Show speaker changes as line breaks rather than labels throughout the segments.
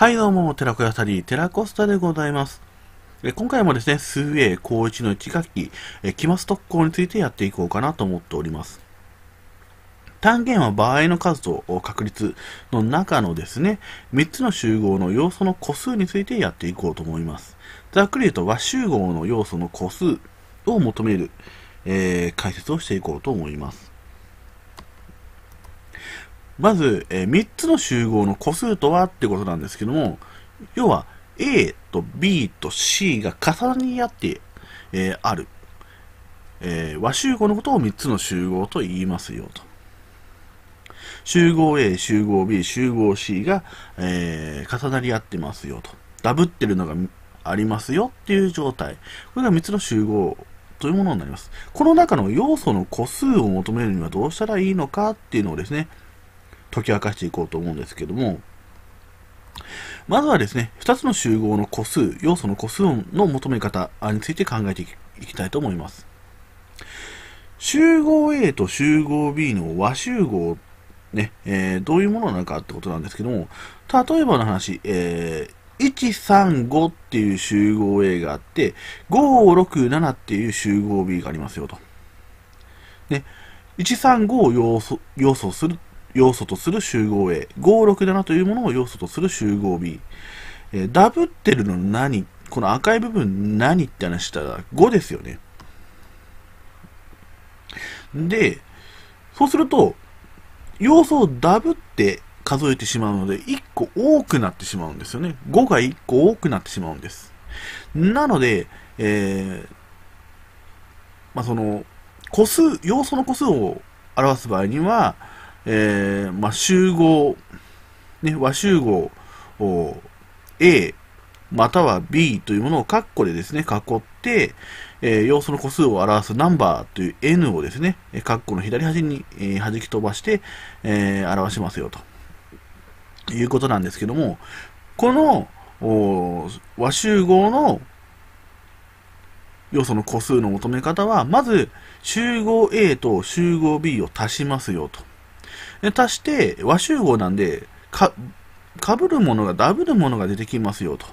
はい、どうも、寺子屋さり、寺コスタでございます。え今回もですね、数 A 高一の1学期、え期末特攻についてやっていこうかなと思っております。単元は場合の数と確率の中のですね、3つの集合の要素の個数についてやっていこうと思います。ざっくり言うと和集合の要素の個数を求める、えー、解説をしていこうと思います。まず、えー、3つの集合の個数とはってことなんですけども、要は A と B と C が重なり合って、えー、ある、えー、和集合のことを3つの集合と言いますよと。集合 A、集合 B、集合 C が、えー、重なり合ってますよと。ダブってるのがありますよっていう状態。これが3つの集合というものになります。この中の要素の個数を求めるにはどうしたらいいのかっていうのをですね、解き明かしていこうと思うんですけども、まずはですね、2つの集合の個数、要素の個数の求め方について考えていきたいと思います。集合 A と集合 B の和集合、ね、えー、どういうものなのかってことなんですけども、例えばの話、えー、135っていう集合 A があって、567っていう集合 B がありますよと。ね、135を要素要素する要素とする集合 A、567というものを要素とする集合 B。えー、ダブってるの何この赤い部分何って話したら5ですよね。で、そうすると、要素をダブって数えてしまうので、1個多くなってしまうんですよね。5が1個多くなってしまうんです。なので、えー、まあ、その、個数、要素の個数を表す場合には、えー、まあ、集合、ね、和集合を A または B というものをカッコでですね、囲って、えー、要素の個数を表すナンバーという N をですね、カッコの左端に、えー、弾き飛ばして、えー、表しますよということなんですけども、この和集合の要素の個数の求め方は、まず集合 A と集合 B を足しますよと。で足して和集合なんでかぶるものがダブるものが出てきますよと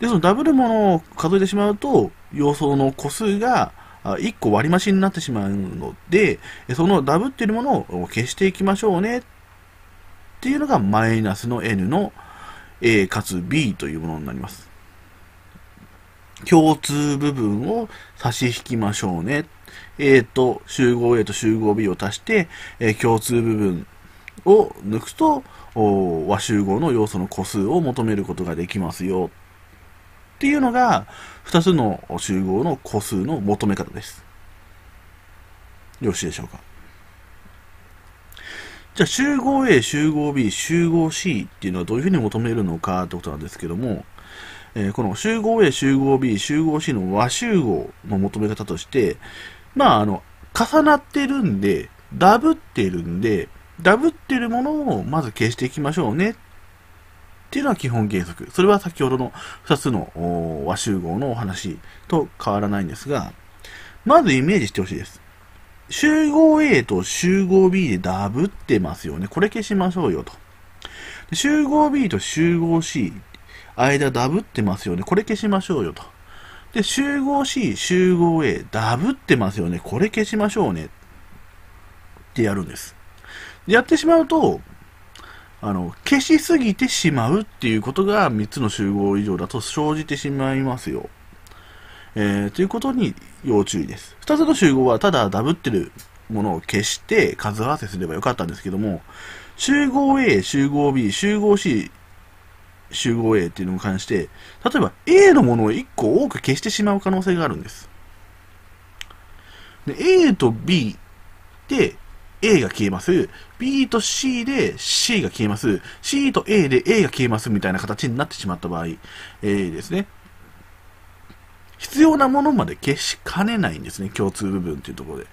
でそのダブるものを数えてしまうと要素の個数が1個割り増しになってしまうのでそのダブっているものを消していきましょうねっていうのがマイナスの n の a かつ b というものになります共通部分を差し引きましょうね A と集合 A と集合 B を足して、え共通部分を抜くと和集合の要素の個数を求めることができますよっていうのが2つの集合の個数の求め方です。よろしいでしょうか。じゃあ集合 A、集合 B、集合 C っていうのはどういうふうに求めるのかってことなんですけども、えー、この集合 A、集合 B、集合 C の和集合の求め方として、まあ、あの、重なってるんで、ダブってるんで、ダブってるものをまず消していきましょうね。っていうのは基本原則。それは先ほどの2つの和集合のお話と変わらないんですが、まずイメージしてほしいです。集合 A と集合 B でダブってますよね。これ消しましょうよと。集合 B と集合 C、間ダブってますよね。これ消しましょうよと。で、集合 C、集合 A、ダブってますよね。これ消しましょうね。ってやるんです。でやってしまうと、あの、消しすぎてしまうっていうことが3つの集合以上だと生じてしまいますよ。えー、ということに要注意です。2つの集合はただダブってるものを消して数合わせすればよかったんですけども、集合 A、集合 B、集合 C、集合 A っていうのに関して、例えば A のものを1個多く消してしまう可能性があるんです。で A と B で A が消えます。B と C で C が消えます。C と A で A が消えますみたいな形になってしまった場合、A ですね。必要なものまで消しかねないんですね、共通部分っていうところで。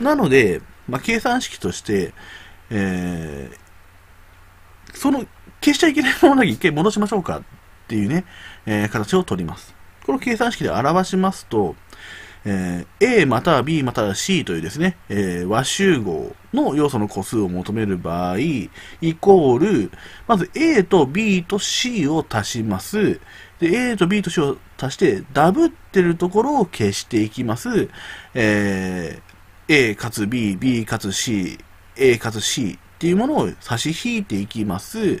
なので、まあ、計算式として、えー、その消しちゃいけないものだけ一回戻しましょうかっていうね、えー、形をとります。この計算式で表しますと、えー、A または B または C というですね、えー、和集合の要素の個数を求める場合、イコール、まず A と B と C を足します。で、A と B と C を足して、ダブってるところを消していきます。えー、A かつ B、B かつ C、A かつ C ていうものを差し引いていきます。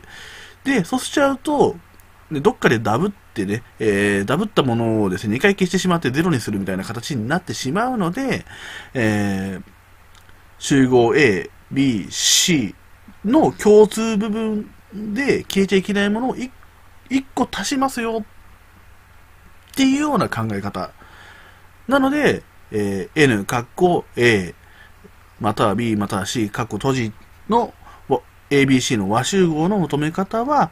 で、そうしちゃうと、でどっかでダブってね、えー、ダブったものをですね、2回消してしまってゼロにするみたいな形になってしまうので、えー、集合 A、B、C の共通部分で消えちゃいけないものを 1, 1個足しますよっていうような考え方。なので、えー、N、括弧 A、または B、または C、括弧閉じの ABC の和集合の求め方は、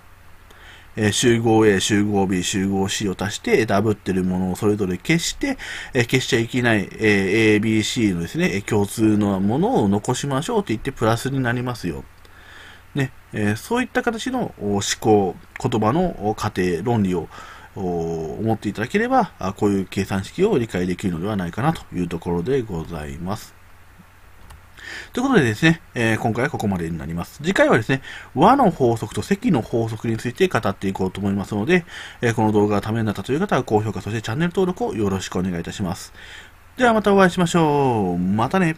えー、集合 A、集合 B、集合 C を足して、ダブってるものをそれぞれ消して、えー、消しちゃいけない、えー、ABC のですね、共通のものを残しましょうって言ってプラスになりますよ。ね、えそういった形の思考、言葉の過程、論理を思っていただければ、こういう計算式を理解できるのではないかなというところでございます。ということでですね、えー、今回はここまでになります。次回はですね、和の法則と積の法則について語っていこうと思いますので、えー、この動画がためになったという方は高評価、そしてチャンネル登録をよろしくお願いいたします。ではまたお会いしましょう。またね。